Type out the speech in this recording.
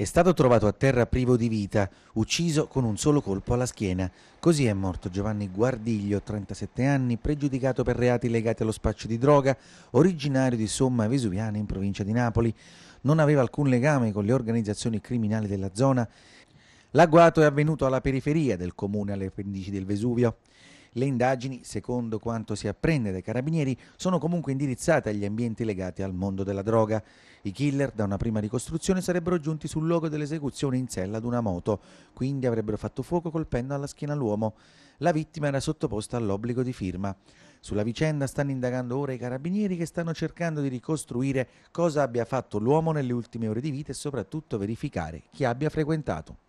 È stato trovato a terra privo di vita, ucciso con un solo colpo alla schiena. Così è morto Giovanni Guardiglio, 37 anni, pregiudicato per reati legati allo spaccio di droga, originario di Somma Vesuviana in provincia di Napoli. Non aveva alcun legame con le organizzazioni criminali della zona. L'agguato è avvenuto alla periferia del comune alle pendici del Vesuvio. Le indagini, secondo quanto si apprende dai carabinieri, sono comunque indirizzate agli ambienti legati al mondo della droga. I killer, da una prima ricostruzione, sarebbero giunti sul luogo dell'esecuzione in sella ad una moto, quindi avrebbero fatto fuoco colpendo alla schiena l'uomo. La vittima era sottoposta all'obbligo di firma. Sulla vicenda stanno indagando ora i carabinieri che stanno cercando di ricostruire cosa abbia fatto l'uomo nelle ultime ore di vita e soprattutto verificare chi abbia frequentato.